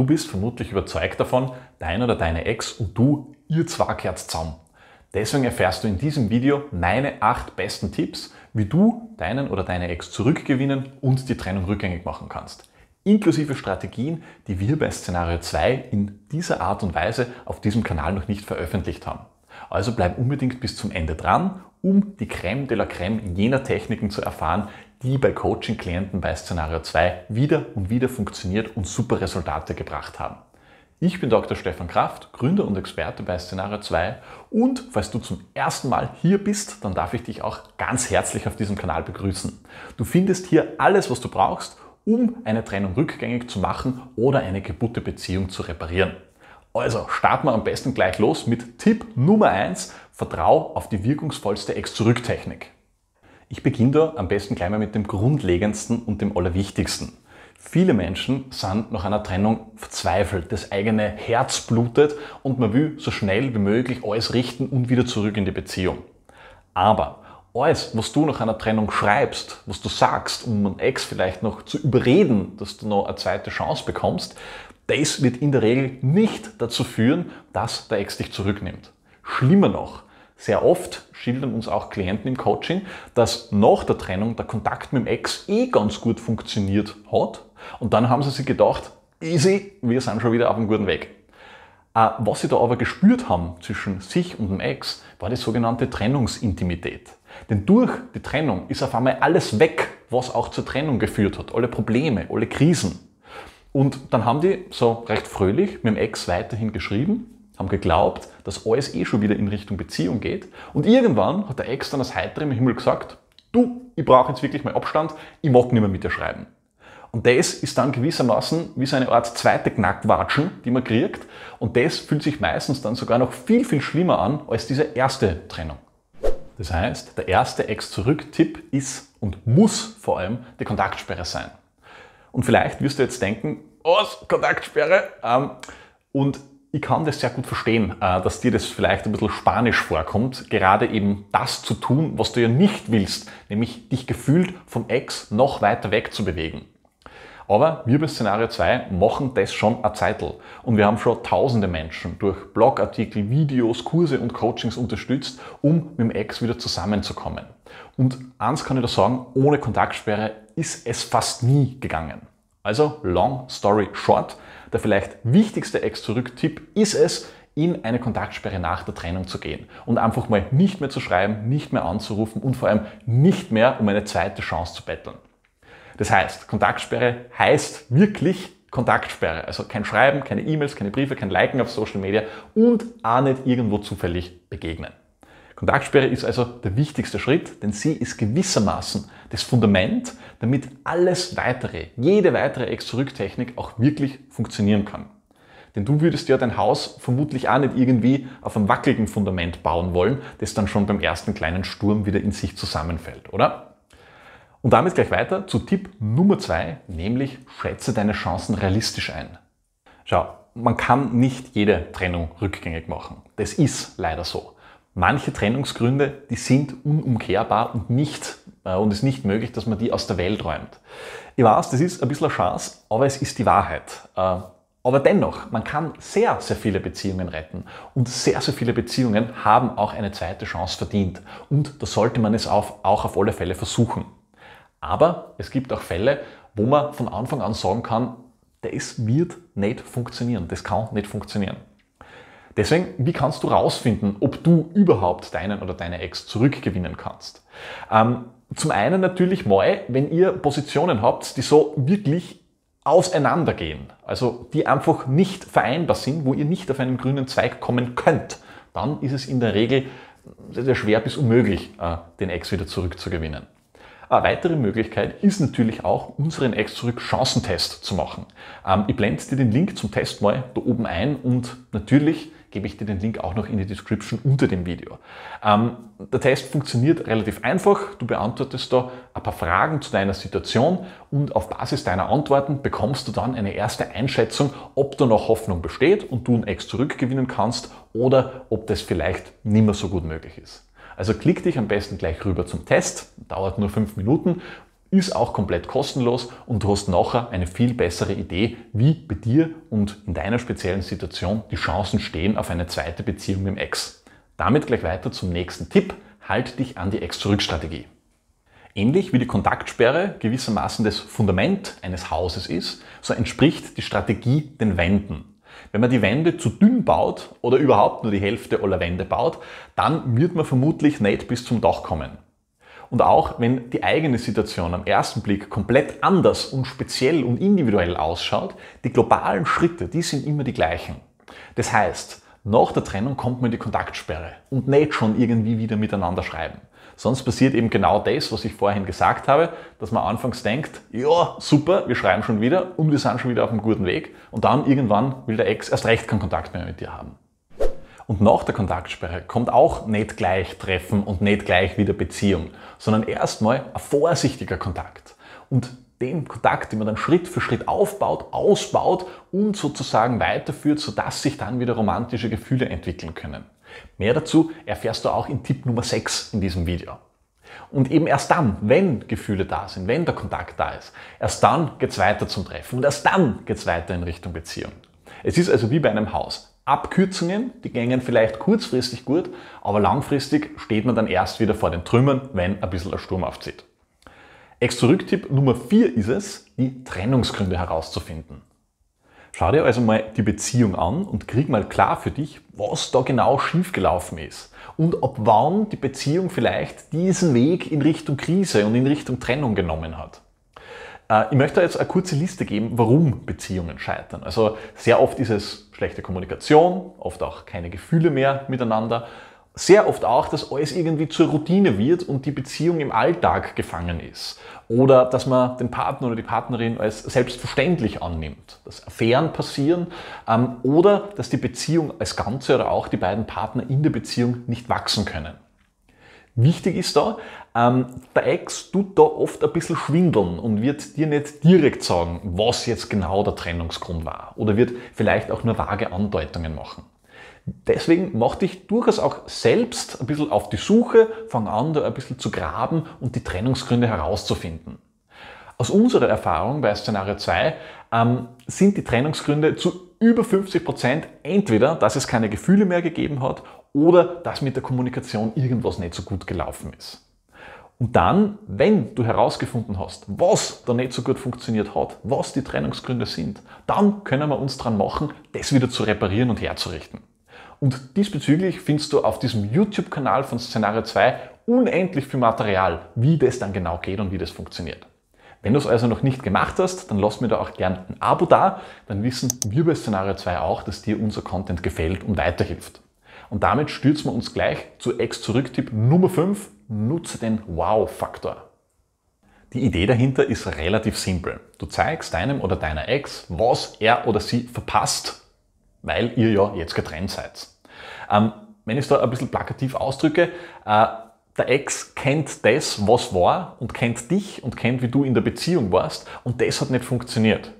Du bist vermutlich überzeugt davon, dein oder deine Ex und du, ihr zwei gehört zusammen. Deswegen erfährst du in diesem Video meine 8 besten Tipps, wie du deinen oder deine Ex zurückgewinnen und die Trennung rückgängig machen kannst. Inklusive Strategien, die wir bei Szenario 2 in dieser Art und Weise auf diesem Kanal noch nicht veröffentlicht haben. Also bleib unbedingt bis zum Ende dran, um die Creme de la Creme jener Techniken zu erfahren, die bei Coaching-Klienten bei Szenario 2 wieder und wieder funktioniert und super Resultate gebracht haben. Ich bin Dr. Stefan Kraft, Gründer und Experte bei Szenario 2 und falls du zum ersten Mal hier bist, dann darf ich dich auch ganz herzlich auf diesem Kanal begrüßen. Du findest hier alles, was du brauchst, um eine Trennung rückgängig zu machen oder eine kaputte Beziehung zu reparieren. Also starten wir am besten gleich los mit Tipp Nummer 1, vertrau auf die wirkungsvollste Ex-Zurück-Technik. Ich beginne da am besten gleich mal mit dem Grundlegendsten und dem Allerwichtigsten. Viele Menschen sind nach einer Trennung verzweifelt, das eigene Herz blutet und man will so schnell wie möglich alles richten und wieder zurück in die Beziehung. Aber alles, was du nach einer Trennung schreibst, was du sagst, um einen Ex vielleicht noch zu überreden, dass du noch eine zweite Chance bekommst, das wird in der Regel nicht dazu führen, dass der Ex dich zurücknimmt. Schlimmer noch, sehr oft schildern uns auch Klienten im Coaching, dass nach der Trennung der Kontakt mit dem Ex eh ganz gut funktioniert hat. Und dann haben sie sich gedacht, easy, wir sind schon wieder auf einem guten Weg. Äh, was sie da aber gespürt haben zwischen sich und dem Ex, war die sogenannte Trennungsintimität. Denn durch die Trennung ist auf einmal alles weg, was auch zur Trennung geführt hat. Alle Probleme, alle Krisen. Und dann haben die so recht fröhlich mit dem Ex weiterhin geschrieben haben geglaubt, dass alles eh schon wieder in Richtung Beziehung geht. Und irgendwann hat der Ex dann aus heiterem Himmel gesagt, du, ich brauche jetzt wirklich mal Abstand, ich mag nicht mehr mit dir schreiben. Und das ist dann gewissermaßen wie so eine Art zweite Knackwatschen, die man kriegt. Und das fühlt sich meistens dann sogar noch viel, viel schlimmer an als diese erste Trennung. Das heißt, der erste Ex-Zurück-Tipp ist und muss vor allem die Kontaktsperre sein. Und vielleicht wirst du jetzt denken, oh, Kontaktsperre. Ähm, und ich kann das sehr gut verstehen, äh, dass dir das vielleicht ein bisschen spanisch vorkommt, gerade eben das zu tun, was du ja nicht willst, nämlich dich gefühlt vom Ex noch weiter weg zu bewegen. Aber wir bei Szenario 2 machen das schon a Zeitl. Und wir haben schon tausende Menschen durch Blogartikel, Videos, Kurse und Coachings unterstützt, um mit dem Ex wieder zusammenzukommen. Und eins kann ich da sagen, ohne Kontaktsperre ist es fast nie gegangen. Also, long story short, der vielleicht wichtigste Ex-Zurück-Tipp ist es, in eine Kontaktsperre nach der Trennung zu gehen und einfach mal nicht mehr zu schreiben, nicht mehr anzurufen und vor allem nicht mehr um eine zweite Chance zu betteln. Das heißt, Kontaktsperre heißt wirklich Kontaktsperre. Also kein Schreiben, keine E-Mails, keine Briefe, kein Liken auf Social Media und auch nicht irgendwo zufällig begegnen. Kontaktsperre ist also der wichtigste Schritt, denn sie ist gewissermaßen das Fundament, damit alles weitere, jede weitere Ex-Zurück-Technik auch wirklich funktionieren kann. Denn du würdest ja dein Haus vermutlich auch nicht irgendwie auf einem wackeligen Fundament bauen wollen, das dann schon beim ersten kleinen Sturm wieder in sich zusammenfällt, oder? Und damit gleich weiter zu Tipp Nummer zwei, nämlich schätze deine Chancen realistisch ein. Schau, man kann nicht jede Trennung rückgängig machen. Das ist leider so. Manche Trennungsgründe, die sind unumkehrbar und nicht äh, und ist nicht möglich, dass man die aus der Welt räumt. Ich weiß, das ist ein bisschen eine Chance, aber es ist die Wahrheit. Äh, aber dennoch, man kann sehr, sehr viele Beziehungen retten und sehr, sehr viele Beziehungen haben auch eine zweite Chance verdient und da sollte man es auch, auch auf alle Fälle versuchen. Aber es gibt auch Fälle, wo man von Anfang an sagen kann, das wird nicht funktionieren, das kann nicht funktionieren. Deswegen, wie kannst du rausfinden, ob du überhaupt deinen oder deine Ex zurückgewinnen kannst? Ähm, zum einen natürlich mal, wenn ihr Positionen habt, die so wirklich auseinandergehen, also die einfach nicht vereinbar sind, wo ihr nicht auf einen grünen Zweig kommen könnt, dann ist es in der Regel sehr schwer bis unmöglich, äh, den Ex wieder zurückzugewinnen. Eine weitere Möglichkeit ist natürlich auch, unseren Ex-Zurück-Chancentest zu machen. Ähm, ich blende dir den Link zum Test mal da oben ein und natürlich gebe ich dir den Link auch noch in die Description unter dem Video. Ähm, der Test funktioniert relativ einfach. Du beantwortest da ein paar Fragen zu deiner Situation und auf Basis deiner Antworten bekommst du dann eine erste Einschätzung, ob da noch Hoffnung besteht und du ein Ex zurückgewinnen kannst oder ob das vielleicht nicht mehr so gut möglich ist. Also klick dich am besten gleich rüber zum Test, dauert nur fünf Minuten ist auch komplett kostenlos und du hast nachher eine viel bessere Idee, wie bei dir und in deiner speziellen Situation die Chancen stehen auf eine zweite Beziehung mit dem Ex. Damit gleich weiter zum nächsten Tipp. Halt dich an die Ex-Zurück-Strategie. Ähnlich wie die Kontaktsperre gewissermaßen das Fundament eines Hauses ist, so entspricht die Strategie den Wänden. Wenn man die Wände zu dünn baut oder überhaupt nur die Hälfte aller Wände baut, dann wird man vermutlich nicht bis zum Dach kommen. Und auch wenn die eigene Situation am ersten Blick komplett anders und speziell und individuell ausschaut, die globalen Schritte, die sind immer die gleichen. Das heißt, nach der Trennung kommt man in die Kontaktsperre und nicht schon irgendwie wieder miteinander schreiben. Sonst passiert eben genau das, was ich vorhin gesagt habe, dass man anfangs denkt, ja, super, wir schreiben schon wieder und wir sind schon wieder auf einem guten Weg und dann irgendwann will der Ex erst recht keinen Kontakt mehr mit dir haben. Und nach der Kontaktsperre kommt auch nicht gleich Treffen und nicht gleich wieder Beziehung, sondern erstmal ein vorsichtiger Kontakt. Und den Kontakt, den man dann Schritt für Schritt aufbaut, ausbaut und sozusagen weiterführt, sodass sich dann wieder romantische Gefühle entwickeln können. Mehr dazu erfährst du auch in Tipp Nummer 6 in diesem Video. Und eben erst dann, wenn Gefühle da sind, wenn der Kontakt da ist, erst dann geht es weiter zum Treffen und erst dann geht es weiter in Richtung Beziehung. Es ist also wie bei einem Haus. Abkürzungen, die gängen vielleicht kurzfristig gut, aber langfristig steht man dann erst wieder vor den Trümmern, wenn ein bisschen ein Sturm aufzieht. ex zurück Nummer 4 ist es, die Trennungsgründe herauszufinden. Schau dir also mal die Beziehung an und krieg mal klar für dich, was da genau schiefgelaufen ist und ab wann die Beziehung vielleicht diesen Weg in Richtung Krise und in Richtung Trennung genommen hat. Äh, ich möchte jetzt eine kurze Liste geben, warum Beziehungen scheitern. Also sehr oft ist es schlechte Kommunikation, oft auch keine Gefühle mehr miteinander, sehr oft auch, dass alles irgendwie zur Routine wird und die Beziehung im Alltag gefangen ist. Oder dass man den Partner oder die Partnerin als selbstverständlich annimmt, dass Affären passieren ähm, oder dass die Beziehung als Ganze oder auch die beiden Partner in der Beziehung nicht wachsen können. Wichtig ist da, ähm, der Ex tut da oft ein bisschen schwindeln und wird dir nicht direkt sagen, was jetzt genau der Trennungsgrund war oder wird vielleicht auch nur vage Andeutungen machen. Deswegen mach dich durchaus auch selbst ein bisschen auf die Suche, fang an, da ein bisschen zu graben und die Trennungsgründe herauszufinden. Aus unserer Erfahrung bei Szenario 2 ähm, sind die Trennungsgründe zu über 50 Prozent entweder, dass es keine Gefühle mehr gegeben hat oder dass mit der Kommunikation irgendwas nicht so gut gelaufen ist. Und dann, wenn du herausgefunden hast, was da nicht so gut funktioniert hat, was die Trennungsgründe sind, dann können wir uns dran machen, das wieder zu reparieren und herzurichten. Und diesbezüglich findest du auf diesem YouTube-Kanal von Szenario 2 unendlich viel Material, wie das dann genau geht und wie das funktioniert. Wenn du es also noch nicht gemacht hast, dann lass mir da auch gern ein Abo da, dann wissen wir bei Szenario 2 auch, dass dir unser Content gefällt und weiterhilft. Und damit stürzen wir uns gleich zu Ex-Zurück-Tipp Nummer 5, nutze den Wow-Faktor. Die Idee dahinter ist relativ simpel. Du zeigst deinem oder deiner Ex, was er oder sie verpasst, weil ihr ja jetzt getrennt seid. Ähm, wenn ich es da ein bisschen plakativ ausdrücke, äh, der Ex kennt das, was war und kennt dich und kennt, wie du in der Beziehung warst und das hat nicht funktioniert.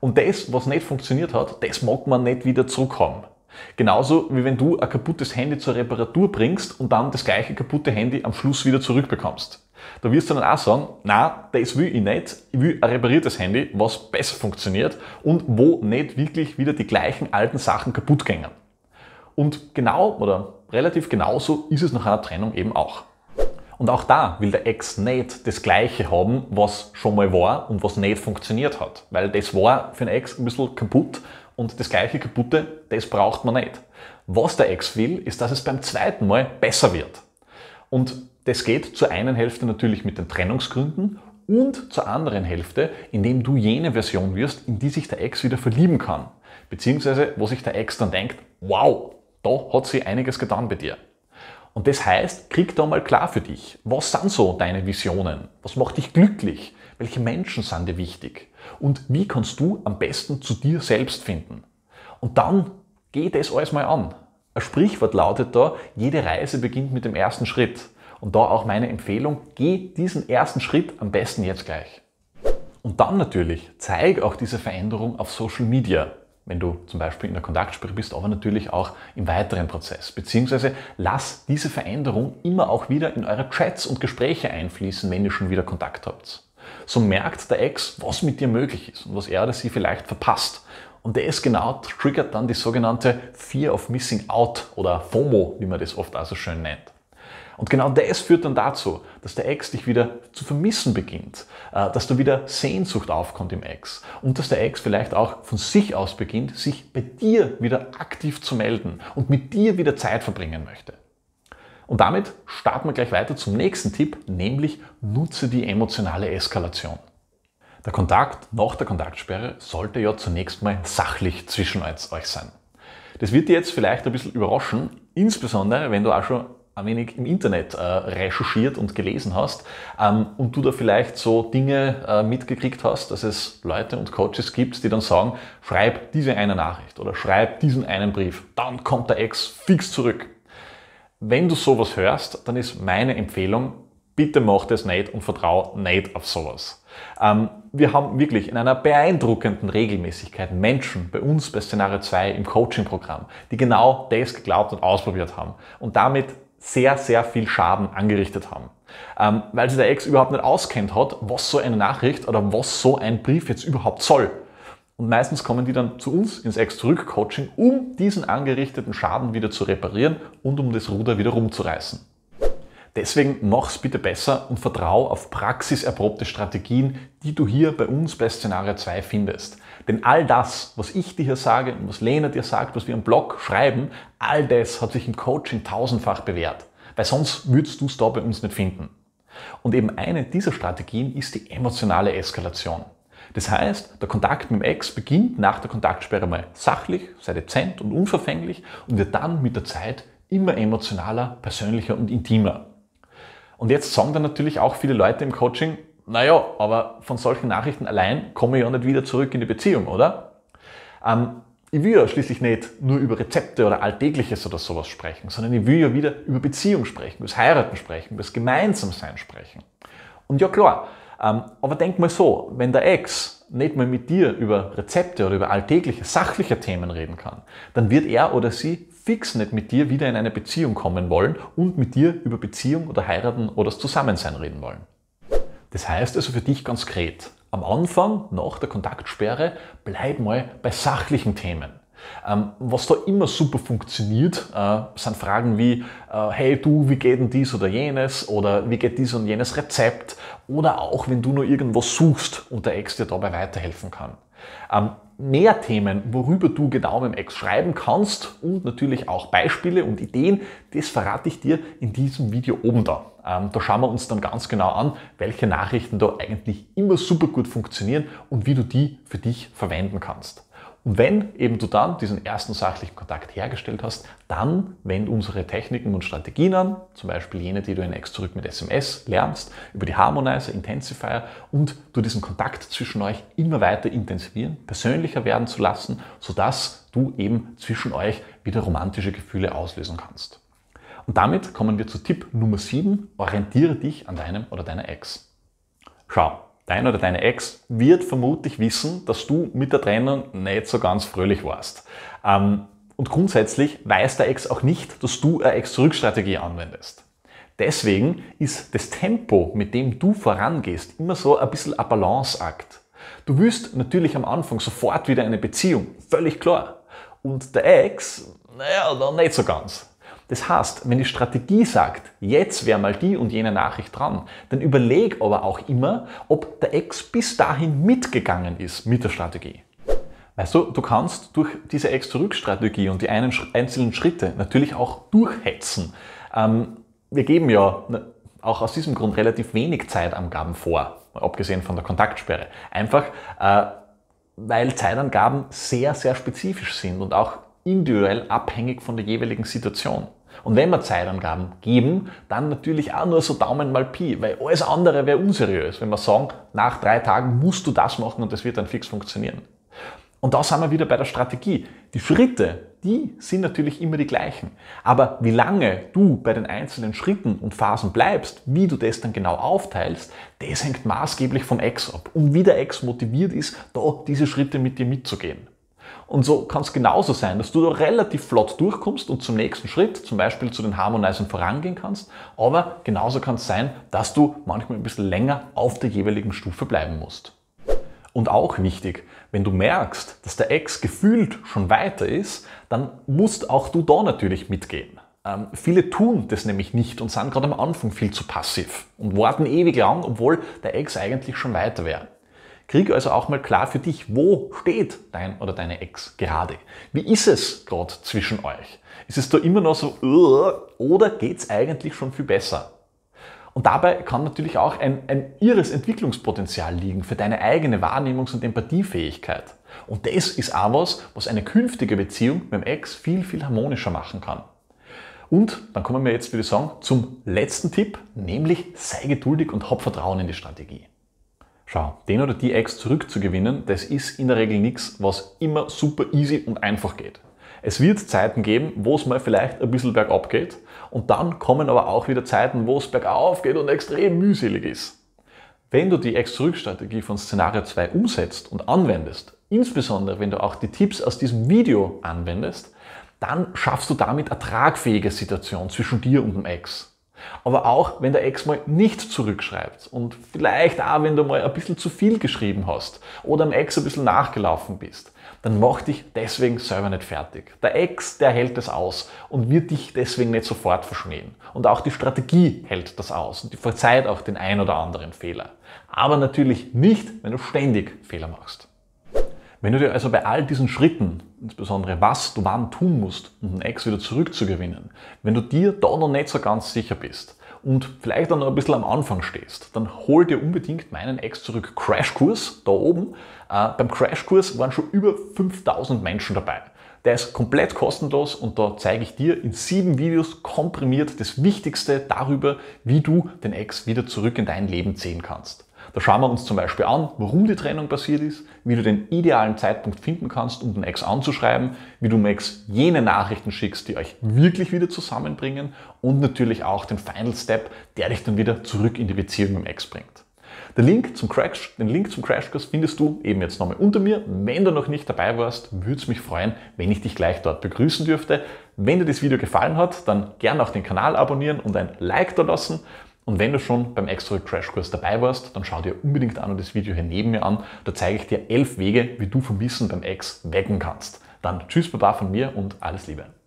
Und das, was nicht funktioniert hat, das mag man nicht wieder zurückhaben. Genauso wie wenn du ein kaputtes Handy zur Reparatur bringst und dann das gleiche kaputte Handy am Schluss wieder zurückbekommst. Da wirst du dann auch sagen, na, das will ich nicht. Ich will ein repariertes Handy, was besser funktioniert und wo nicht wirklich wieder die gleichen alten Sachen kaputt gehen. Und genau oder relativ genauso ist es nach einer Trennung eben auch. Und auch da will der Ex nicht das Gleiche haben, was schon mal war und was nicht funktioniert hat. Weil das war für den Ex ein bisschen kaputt und das gleiche kaputte, das braucht man nicht. Was der Ex will, ist, dass es beim zweiten Mal besser wird. Und das geht zur einen Hälfte natürlich mit den Trennungsgründen und zur anderen Hälfte, indem du jene Version wirst, in die sich der Ex wieder verlieben kann. Beziehungsweise, wo sich der Ex dann denkt, wow, da hat sie einiges getan bei dir. Und das heißt, krieg da mal klar für dich, was sind so deine Visionen? Was macht dich glücklich? Welche Menschen sind dir wichtig? Und wie kannst du am besten zu dir selbst finden? Und dann geh das alles mal an. Ein Sprichwort lautet da, jede Reise beginnt mit dem ersten Schritt. Und da auch meine Empfehlung, geh diesen ersten Schritt am besten jetzt gleich. Und dann natürlich, zeig auch diese Veränderung auf Social Media, wenn du zum Beispiel in der Kontaktsperre bist, aber natürlich auch im weiteren Prozess. Beziehungsweise lass diese Veränderung immer auch wieder in eure Chats und Gespräche einfließen, wenn ihr schon wieder Kontakt habt so merkt der Ex, was mit dir möglich ist und was er oder sie vielleicht verpasst. Und das genau triggert dann die sogenannte Fear of Missing Out oder FOMO, wie man das oft auch so schön nennt. Und genau das führt dann dazu, dass der Ex dich wieder zu vermissen beginnt, äh, dass da wieder Sehnsucht aufkommt im Ex und dass der Ex vielleicht auch von sich aus beginnt, sich bei dir wieder aktiv zu melden und mit dir wieder Zeit verbringen möchte. Und damit starten wir gleich weiter zum nächsten Tipp, nämlich nutze die emotionale Eskalation. Der Kontakt nach der Kontaktsperre sollte ja zunächst mal sachlich zwischen euch sein. Das wird dir jetzt vielleicht ein bisschen überraschen, insbesondere wenn du auch schon ein wenig im Internet äh, recherchiert und gelesen hast ähm, und du da vielleicht so Dinge äh, mitgekriegt hast, dass es Leute und Coaches gibt, die dann sagen, schreib diese eine Nachricht oder schreib diesen einen Brief, dann kommt der Ex fix zurück. Wenn du sowas hörst, dann ist meine Empfehlung, bitte mach das nicht und vertraue nicht auf sowas. Ähm, wir haben wirklich in einer beeindruckenden Regelmäßigkeit Menschen bei uns bei Szenario 2 im Coaching-Programm, die genau das geglaubt und ausprobiert haben und damit sehr, sehr viel Schaden angerichtet haben. Ähm, weil sie der Ex überhaupt nicht auskennt hat, was so eine Nachricht oder was so ein Brief jetzt überhaupt soll. Und meistens kommen die dann zu uns ins Ex-Zurück-Coaching, um diesen angerichteten Schaden wieder zu reparieren und um das Ruder wieder rumzureißen. Deswegen mach's bitte besser und vertrau auf praxiserprobte Strategien, die du hier bei uns bei Szenario 2 findest. Denn all das, was ich dir hier sage und was Lena dir sagt, was wir im Blog schreiben, all das hat sich im Coaching tausendfach bewährt. Weil sonst würdest du es da bei uns nicht finden. Und eben eine dieser Strategien ist die emotionale Eskalation. Das heißt, der Kontakt mit dem Ex beginnt nach der Kontaktsperre mal sachlich, sei dezent und unverfänglich und wird dann mit der Zeit immer emotionaler, persönlicher und intimer. Und jetzt sagen dann natürlich auch viele Leute im Coaching, naja, aber von solchen Nachrichten allein komme ich ja nicht wieder zurück in die Beziehung, oder? Ähm, ich will ja schließlich nicht nur über Rezepte oder Alltägliches oder sowas sprechen, sondern ich will ja wieder über Beziehung sprechen, über das Heiraten sprechen, über das Gemeinsamsein sprechen. Und ja klar, ähm, aber denk mal so, wenn der Ex nicht mal mit dir über Rezepte oder über alltägliche, sachliche Themen reden kann, dann wird er oder sie fix nicht mit dir wieder in eine Beziehung kommen wollen und mit dir über Beziehung oder heiraten oder das Zusammensein reden wollen. Das heißt also für dich ganz konkret, am Anfang, nach der Kontaktsperre, bleib mal bei sachlichen Themen. Ähm, was da immer super funktioniert, äh, sind Fragen wie, äh, hey du, wie geht denn dies oder jenes oder wie geht dies und jenes Rezept oder auch wenn du nur irgendwas suchst und der Ex dir dabei weiterhelfen kann. Ähm, mehr Themen, worüber du genau mit dem Ex schreiben kannst und natürlich auch Beispiele und Ideen, das verrate ich dir in diesem Video oben da. Ähm, da schauen wir uns dann ganz genau an, welche Nachrichten da eigentlich immer super gut funktionieren und wie du die für dich verwenden kannst. Und wenn eben du dann diesen ersten sachlichen Kontakt hergestellt hast, dann wend unsere Techniken und Strategien an, zum Beispiel jene, die du in ex zurück mit SMS lernst, über die Harmonizer, Intensifier und du diesen Kontakt zwischen euch immer weiter intensivieren, persönlicher werden zu lassen, sodass du eben zwischen euch wieder romantische Gefühle auslösen kannst. Und damit kommen wir zu Tipp Nummer 7, orientiere dich an deinem oder deiner Ex. Schau, Dein oder deine Ex wird vermutlich wissen, dass du mit der Trennung nicht so ganz fröhlich warst. Ähm, und grundsätzlich weiß der Ex auch nicht, dass du eine Ex-Zurück-Strategie anwendest. Deswegen ist das Tempo, mit dem du vorangehst, immer so ein bisschen ein Balanceakt. Du willst natürlich am Anfang sofort wieder eine Beziehung, völlig klar. Und der Ex, naja, dann nicht so ganz. Das heißt, wenn die Strategie sagt, jetzt wäre mal die und jene Nachricht dran, dann überleg aber auch immer, ob der Ex bis dahin mitgegangen ist mit der Strategie. Weißt du, du kannst durch diese Ex-Zurück-Strategie und die einen, einzelnen Schritte natürlich auch durchhetzen. Ähm, wir geben ja ne, auch aus diesem Grund relativ wenig Zeitangaben vor, abgesehen von der Kontaktsperre. Einfach, äh, weil Zeitangaben sehr, sehr spezifisch sind und auch individuell abhängig von der jeweiligen Situation. Und wenn wir Zeitangaben geben, dann natürlich auch nur so Daumen mal Pi, weil alles andere wäre unseriös, wenn wir sagen, nach drei Tagen musst du das machen und das wird dann fix funktionieren. Und da sind wir wieder bei der Strategie. Die Schritte, die sind natürlich immer die gleichen. Aber wie lange du bei den einzelnen Schritten und Phasen bleibst, wie du das dann genau aufteilst, das hängt maßgeblich vom Ex ab. Und wie der Ex motiviert ist, da diese Schritte mit dir mitzugehen. Und so kann es genauso sein, dass du da relativ flott durchkommst und zum nächsten Schritt, zum Beispiel zu den Harmonizern vorangehen kannst. Aber genauso kann es sein, dass du manchmal ein bisschen länger auf der jeweiligen Stufe bleiben musst. Und auch wichtig, wenn du merkst, dass der Ex gefühlt schon weiter ist, dann musst auch du da natürlich mitgehen. Ähm, viele tun das nämlich nicht und sind gerade am Anfang viel zu passiv und warten ewig lang, obwohl der Ex eigentlich schon weiter wäre. Krieg also auch mal klar für dich, wo steht dein oder deine Ex gerade. Wie ist es gerade zwischen euch? Ist es da immer noch so oder geht's eigentlich schon viel besser? Und dabei kann natürlich auch ein, ein irres Entwicklungspotenzial liegen für deine eigene Wahrnehmungs- und Empathiefähigkeit. Und das ist auch was, was eine künftige Beziehung mit dem Ex viel, viel harmonischer machen kann. Und dann kommen wir jetzt, würde ich sagen, zum letzten Tipp, nämlich sei geduldig und hab Vertrauen in die Strategie. Schau, den oder die Ex zurückzugewinnen, das ist in der Regel nichts, was immer super easy und einfach geht. Es wird Zeiten geben, wo es mal vielleicht ein bisschen bergab geht und dann kommen aber auch wieder Zeiten, wo es bergauf geht und extrem mühselig ist. Wenn du die Ex-Zurück-Strategie von Szenario 2 umsetzt und anwendest, insbesondere wenn du auch die Tipps aus diesem Video anwendest, dann schaffst du damit eine tragfähige Situation zwischen dir und dem Ex. Aber auch wenn der Ex mal nicht zurückschreibt und vielleicht auch wenn du mal ein bisschen zu viel geschrieben hast oder am Ex ein bisschen nachgelaufen bist, dann mach dich deswegen selber nicht fertig. Der Ex, der hält das aus und wird dich deswegen nicht sofort verschmähen. Und auch die Strategie hält das aus und die verzeiht auch den ein oder anderen Fehler. Aber natürlich nicht, wenn du ständig Fehler machst. Wenn du dir also bei all diesen Schritten, insbesondere was du wann tun musst, um den Ex wieder zurückzugewinnen, wenn du dir da noch nicht so ganz sicher bist und vielleicht dann noch ein bisschen am Anfang stehst, dann hol dir unbedingt meinen Ex zurück Crashkurs da oben. Äh, beim Crashkurs waren schon über 5000 Menschen dabei. Der ist komplett kostenlos und da zeige ich dir in sieben Videos komprimiert das Wichtigste darüber, wie du den Ex wieder zurück in dein Leben ziehen kannst. Da schauen wir uns zum Beispiel an, warum die Trennung passiert ist, wie du den idealen Zeitpunkt finden kannst, um den Ex anzuschreiben, wie du Max jene Nachrichten schickst, die euch wirklich wieder zusammenbringen und natürlich auch den Final Step, der dich dann wieder zurück in die Beziehung mit dem Ex bringt. Den Link zum Crash, den Link zum Crashkurs findest du eben jetzt nochmal unter mir. Wenn du noch nicht dabei warst, würde es mich freuen, wenn ich dich gleich dort begrüßen dürfte. Wenn dir das Video gefallen hat, dann gerne auch den Kanal abonnieren und ein Like da lassen. Und wenn du schon beim Extra Crash Kurs dabei warst, dann schau dir unbedingt an das Video hier neben mir an. Da zeige ich dir elf Wege, wie du vom Wissen beim Ex wecken kannst. Dann tschüss, Baba von mir und alles Liebe.